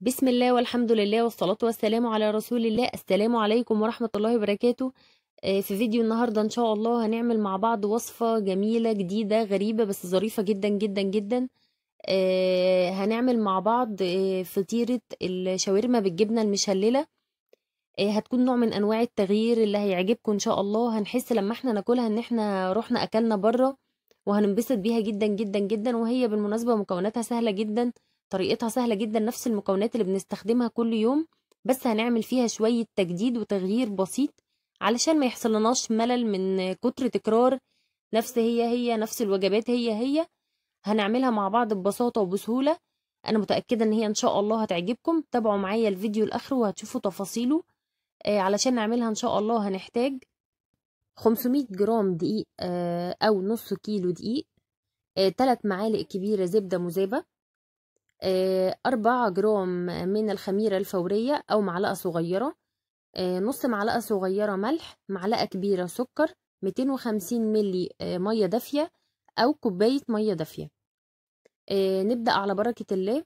بسم الله والحمد لله والصلاة والسلام على رسول الله السلام عليكم ورحمة الله وبركاته آه، في فيديو النهاردة إن شاء الله هنعمل مع بعض وصفة جميلة جديدة غريبة بس ظريفة جدا جدا جدا آه، هنعمل مع بعض آه، فطيرة الشاورما بالجبنة المشللة هتكون نوع من أنواع التغيير اللي هيعجبكم إن شاء الله هنحس لما احنا ناكلها إن احنا رحنا أكلنا بره وهننبسط بيها جدا جدا جدا وهي بالمناسبة مكوناتها سهلة جدا طريقتها سهله جدا نفس المكونات اللي بنستخدمها كل يوم بس هنعمل فيها شويه تجديد وتغيير بسيط علشان ما يحصل لناش ملل من كتر تكرار نفس هي هي نفس الوجبات هي هي هنعملها مع بعض ببساطه وبسهوله انا متاكده ان هي ان شاء الله هتعجبكم تابعوا معايا الفيديو لاخره وهتشوفوا تفاصيله آه، علشان نعملها ان شاء الله هنحتاج 500 جرام دقيق آه، او نص كيلو دقيق 3 آه، معالق كبيره زبده مذابه آه، أربع جرام من الخميرة الفورية أو معلقة صغيرة آه، نص معلقة صغيرة ملح معلقة كبيرة سكر 250 ملي آه، مية دافية أو كوباية مية دافية نبدأ على بركة الله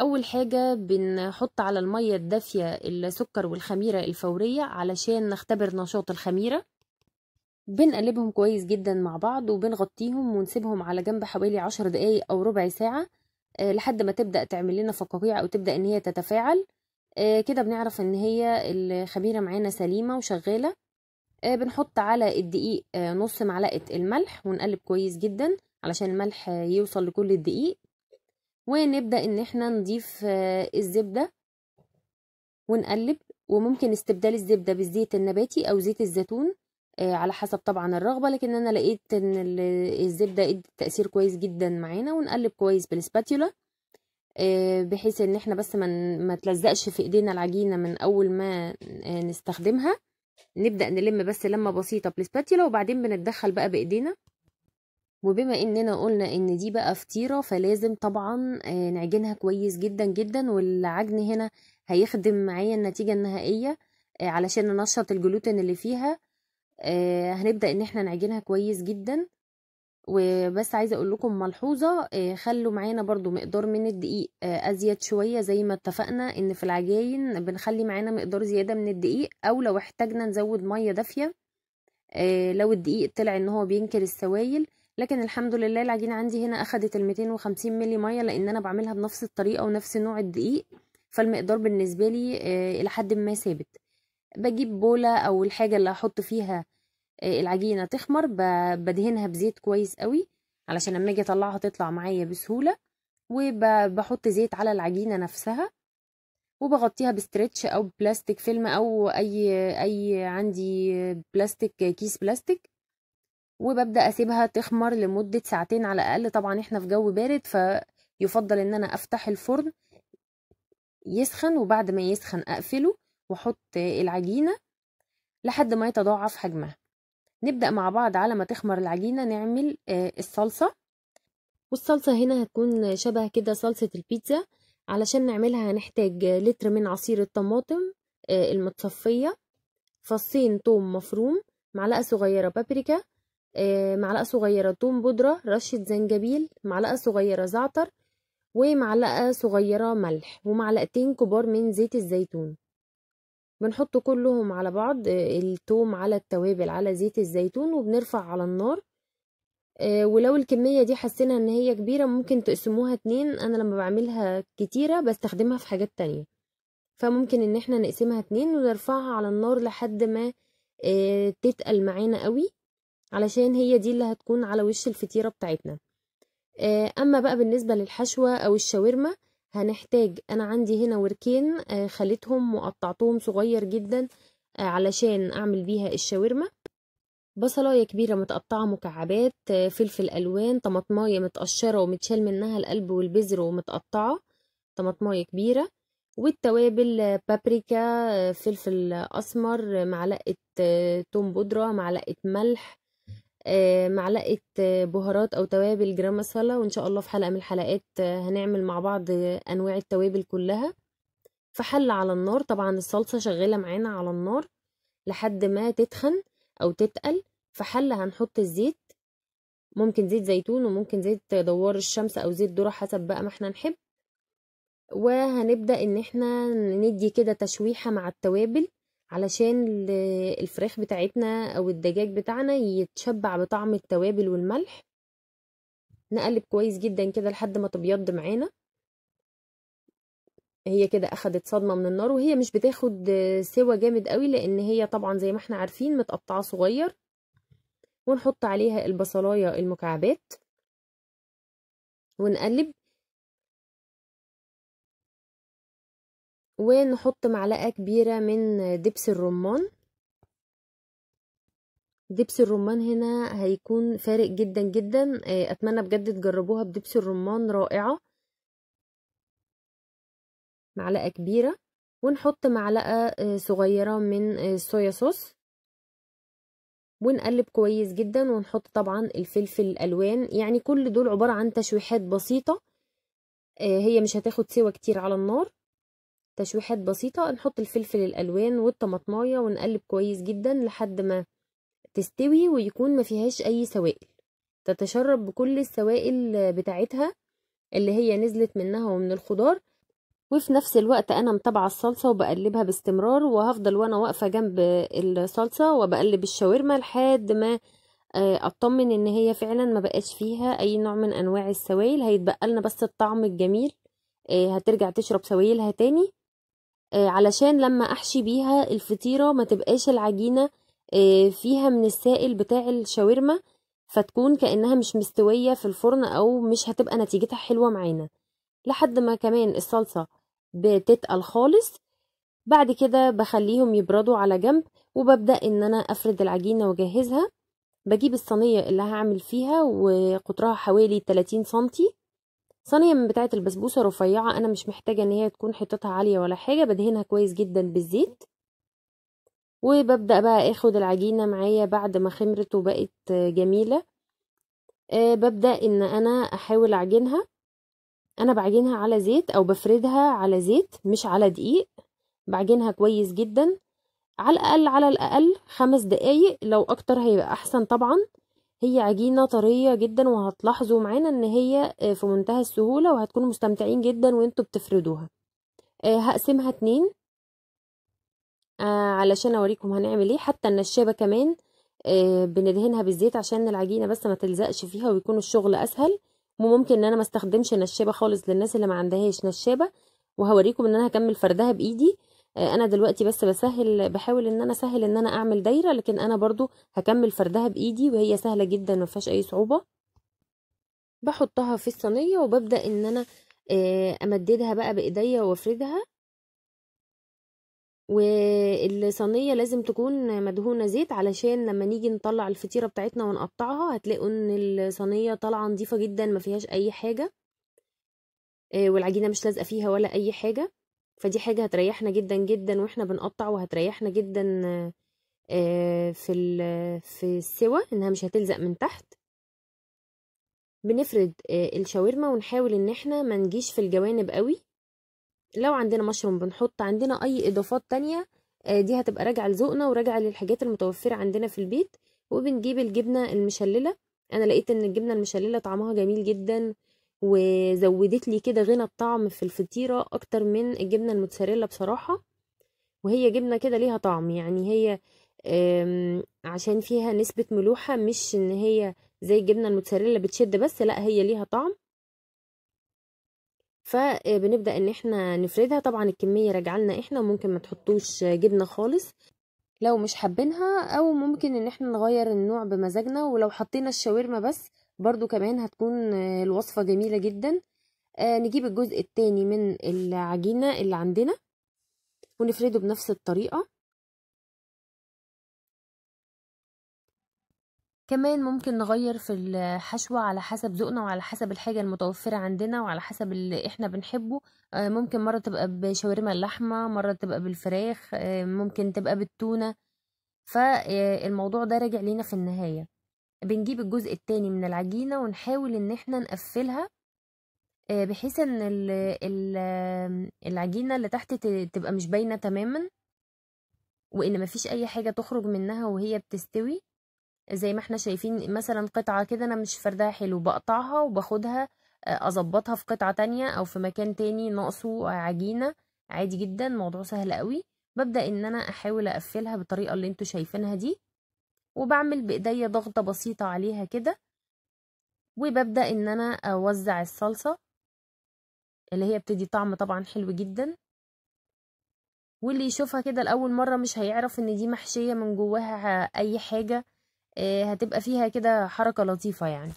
أول حاجة بنحط على المية الدافية السكر والخميرة الفورية علشان نختبر نشاط الخميرة بنقلبهم كويس جدا مع بعض وبنغطيهم ونسيبهم على جنب حوالي عشر دقايق أو ربع ساعة آه، لحد ما تبدا تعمل لنا فقاقيع او تبدا ان هي تتفاعل آه، كده بنعرف ان هي الخميره معانا سليمه وشغاله آه، بنحط على الدقيق نص معلقه الملح ونقلب كويس جدا علشان الملح يوصل لكل الدقيق ونبدا ان احنا نضيف الزبده ونقلب وممكن استبدال الزبده بالزيت النباتي او زيت الزيتون آه، على حسب طبعا الرغبه لكن انا لقيت ان الزبده ادت تاثير كويس جدا معانا ونقلب كويس بالسباتيولا آه، بحيث ان احنا بس ما ما تلزقش في ايدينا العجينه من اول ما آه، نستخدمها نبدا نلم بس لمه بسيطه بالسباتيولا وبعدين بنتدخل بقى بايدينا وبما اننا قلنا ان دي بقى فطيره فلازم طبعا نعجنها كويس جدا جدا والعجن هنا هيخدم معايا النتيجه النهائيه علشان ننشط الجلوتين اللي فيها آه، هنبدأ ان احنا نعجنها كويس جدا وبس عايزه اقول لكم ملحوظه آه، خلوا معانا برضو مقدار من الدقيق آه، ازيد شويه زي ما اتفقنا ان في العجاين بنخلي معانا مقدار زياده من الدقيق او لو احتاجنا نزود ميه دافيه لو الدقيق طلع ان هو بينكر السوائل لكن الحمد لله العجينه عندي هنا اخدت ال 250 مللي ميه لان انا بعملها بنفس الطريقه ونفس نوع الدقيق فالمقدار بالنسبه لي الى حد ما ثابت بجيب بوله او الحاجه اللي هحط فيها العجينه تخمر بدهنها بزيت كويس قوي علشان لما اجي اطلعها تطلع معايا بسهوله وبحط زيت على العجينه نفسها وبغطيها بستريتش او بلاستيك فيلم او اي اي عندي بلاستيك كيس بلاستيك وببدا اسيبها تخمر لمده ساعتين على الاقل طبعا احنا في جو بارد فيفضل ان انا افتح الفرن يسخن وبعد ما يسخن اقفله واحط العجينه لحد ما يتضاعف حجمها نبدأ مع بعض على ما تخمر العجينة نعمل آه، الصلصة والصلصة هنا هتكون شبه كده صلصة البيتزا علشان نعملها هنحتاج لتر من عصير الطماطم آه، المتصفية فصين توم مفروم معلقة صغيرة بابريكا آه، معلقة صغيرة توم بودرة رشة زنجبيل معلقة صغيرة زعتر ومعلقة صغيرة ملح ومعلقتين كبار من زيت الزيتون بنحط كلهم على بعض التوم على التوابل على زيت الزيتون وبنرفع على النار آه، ولو الكمية دي حسينا ان هي كبيرة ممكن تقسموها اتنين انا لما بعملها كتيرة بستخدمها في حاجات تانية فممكن ان احنا نقسمها اتنين ونرفعها على النار لحد ما آه، تتقل معانا قوي علشان هي دي اللي هتكون على وش الفطيرة بتاعتنا آه، اما بقى بالنسبة للحشوة او الشاورما هنحتاج انا عندي هنا وركين آه، خليتهم وقطعتهم صغير جدا آه، علشان اعمل بيها الشاورما بصلايه كبيره متقطعه مكعبات آه، فلفل الوان طماطمايه متقشره ومتشال منها القلب والبذر ومتقطعه طماطمايه كبيره والتوابل بابريكا فلفل اسمر معلقه توم بودره معلقه ملح آه، معلقة بهارات أو توابل جرام مسالة وإن شاء الله في حلقة من الحلقات آه، هنعمل مع بعض أنواع التوابل كلها في حل على النار طبعا الصلصة شغالة معانا على النار لحد ما تتخن أو تتقل في حل هنحط الزيت ممكن زيت زيتون وممكن زيت دوار الشمس أو زيت ذرة حسب بقى ما احنا نحب وهنبدأ إن احنا ندي كده تشويحة مع التوابل علشان الفراخ بتاعتنا او الدجاج بتاعنا يتشبع بطعم التوابل والملح نقلب كويس جدا كده لحد ما تبيض معانا هي كده اخدت صدمه من النار وهي مش بتاخد سوا جامد قوي لان هي طبعا زي ما احنا عارفين متقطعه صغير ونحط عليها البصلايه المكعبات ونقلب ونحط معلقة كبيرة من دبس الرمان دبس الرمان هنا هيكون فارق جدا جدا آه، اتمنى بجد تجربوها بدبس الرمان رائعة معلقة كبيرة ونحط معلقة آه، صغيرة من الصويا آه، صوص ونقلب كويس جدا ونحط طبعا الفلفل الالوان يعني كل دول عبارة عن تشويحات بسيطة هي مش هتاخد سوا كتير على النار تشويحات بسيطة نحط الفلفل الألوان والطماطماية ونقلب كويس جدا لحد ما تستوي ويكون ما فيهاش أي سوائل تتشرب بكل السوائل بتاعتها اللي هي نزلت منها ومن الخضار وفي نفس الوقت انا متابعه الصلصه وبقلبها باستمرار وهفضل وانا واقفه جنب الصلصه وبقلب الشاورما لحد ما آه، اطمن ان هي فعلا ما بقاش فيها اي نوع من انواع السوائل هيتبقى لنا بس الطعم الجميل آه، هترجع تشرب سوائلها تاني آه، علشان لما احشي بيها الفطيره ما تبقاش العجينه آه، فيها من السائل بتاع الشاورما فتكون كانها مش مستويه في الفرن او مش هتبقى نتيجتها حلوه معانا لحد ما كمان الصلصه بتتقل خالص بعد كده بخليهم يبردوا على جنب وببدا ان انا افرد العجينه واجهزها بجيب الصينيه اللي هعمل فيها وقطرها حوالي 30 سنتي صينيه من بتاعه البسبوسه رفيعه انا مش محتاجه ان هي تكون حتتها عاليه ولا حاجه بدهنها كويس جدا بالزيت وببدا بقى اخد العجينه معايا بعد ما خمرت وبقت جميله أه ببدا ان انا احاول اعجنها انا بعجنها على زيت او بفردها على زيت مش على دقيق بعجنها كويس جدا على الاقل على الاقل خمس دقايق لو اكتر هيبقى احسن طبعا هي عجينة طرية جدا وهتلاحظوا معانا ان هي آه، في منتهى السهولة وهتكونوا مستمتعين جدا وانتوا بتفردوها آه، هقسمها اتنين آه، علشان اوريكم هنعمل ايه حتى النشابة كمان بندهنها بالزيت عشان العجينة بس ما تلزقش فيها ويكون الشغل اسهل وممكن ان انا ما استخدمش نشابة خالص للناس اللي ما عندهاش نشابة وهوريكم ان انا هكمل فردها بايدي انا دلوقتي بس بسهل بحاول ان انا اسهل ان انا اعمل دايره لكن انا برضو هكمل فردها بايدي وهي سهله جدا ما فيهاش اي صعوبه بحطها في الصينيه وببدا ان انا آه، امددها بقى بايديا وافردها والصينية لازم تكون مدهونة زيت علشان لما نيجي نطلع الفطيرة بتاعتنا ونقطعها هتلاقوا ان الصينية طالعة نظيفة جدا ما فيهاش اي حاجة آه، والعجينة مش لازقة فيها ولا اي حاجة فدي حاجة هتريحنا جدا جدا واحنا بنقطع وهتريحنا جدا آه، في في السوا انها مش هتلزق من تحت بنفرد آه، الشاورما ونحاول ان احنا ما نجيش في الجوانب قوي لو عندنا مشروم بنحط عندنا اي اضافات تانية آه، دي هتبقى راجعة لذوقنا وراجعة للحاجات المتوفرة عندنا في البيت وبنجيب الجبنة المشللة انا لقيت ان الجبنة المشللة طعمها جميل جدا وزودت لي كده غنى الطعم في الفطيرة أكتر من الجبنة الموتزاريلا بصراحة وهي جبنة كده ليها طعم يعني هي عشان فيها نسبة ملوحة مش إن هي زي الجبنة الموتزاريلا بتشد بس لا هي ليها طعم فبنبدأ آه، إن احنا نفردها طبعا الكمية راجعة لنا احنا ممكن ما تحطوش جبنة خالص لو مش حابينها او ممكن ان احنا نغير النوع بمزاجنا ولو حطينا الشاورما بس برضو كمان هتكون آه، الوصفة جميلة جدا آه، نجيب الجزء التاني من العجينة اللي عندنا ونفرده بنفس الطريقة كمان ممكن نغير في الحشوة على حسب ذوقنا وعلى حسب الحاجة المتوفرة عندنا وعلى حسب اللي احنا بنحبه آه، ممكن مرة تبقى بشاورما اللحمة مرة تبقى بالفراخ ممكن تبقى بالتونة فالموضوع ده راجع لينا في النهاية بنجيب الجزء التاني من العجينة ونحاول ان احنا نقفلها آه، بحيث ان العجينة اللي تحت تبقى مش باينة تماما وان مفيش اي حاجة تخرج منها وهي بتستوي زي ما احنا شايفين مثلا قطعة كده انا مش فردها حلو بقطعها وباخدها آه، اظبطها في قطعة تانية او في مكان تاني ناقصه عجينة عادي جدا موضوع سهل قوي ببدأ ان انا احاول اقفلها بالطريقة اللي انتوا شايفينها دي وبعمل بايديا ضغطة بسيطة عليها كده وببدأ ان انا اوزع الصلصة اللي هي بتدي طعم طبعا حلو جدا واللي يشوفها كده لأول مرة مش هيعرف ان دي محشية من جواها اي حاجة آه، هتبقى فيها كده حركة لطيفة يعني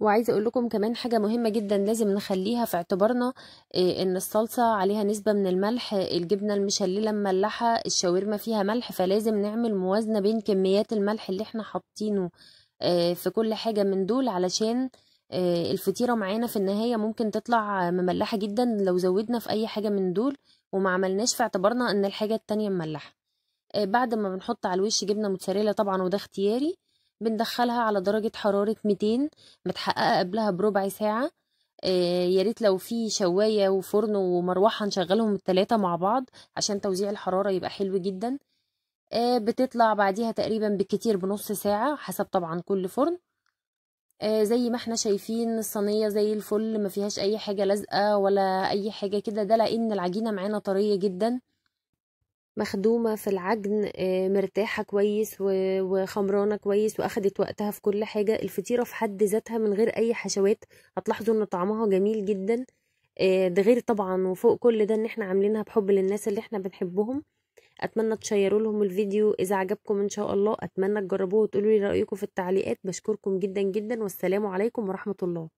وعايزه اقول لكم كمان حاجه مهمه جدا لازم نخليها في اعتبارنا آه، ان الصلصه عليها نسبه من الملح الجبنه المشلله مملحه الشاورما فيها ملح فلازم نعمل موازنه بين كميات الملح اللي احنا حاطينه آه، في كل حاجه من دول علشان آه، الفطيره معانا في النهايه ممكن تطلع مملحه جدا لو زودنا في اي حاجه من دول وما عملناش في اعتبارنا ان الحاجه التانية مملحه بعد ما بنحط على الوش جبنه موتزاريلا طبعا وده اختياري بندخلها على درجة حرارة 200 متحققة قبلها بربع ساعة آه، يا ريت لو في شواية وفرن ومروحة نشغلهم التلاتة مع بعض عشان توزيع الحرارة يبقى حلو جدا آه، بتطلع بعديها تقريبا بالكتير بنص ساعة حسب طبعا كل فرن آه، زي ما احنا شايفين الصينية زي الفل ما فيهاش اي حاجة لازقة ولا اي حاجة كده ده لان العجينة معانا طرية جدا مخدومة في العجن آه، مرتاحة كويس وخمرانة كويس واخدت وقتها في كل حاجة الفطيرة في حد ذاتها من غير اي حشوات هتلاحظوا ان طعمها جميل جدا آه، ده غير طبعا وفوق كل ده ان احنا عاملينها بحب للناس اللي احنا بنحبهم اتمنى تشيروا لهم الفيديو اذا عجبكم ان شاء الله اتمنى تجربوه وتقولوا لي رايكم في التعليقات بشكركم جدا جدا والسلام عليكم ورحمه الله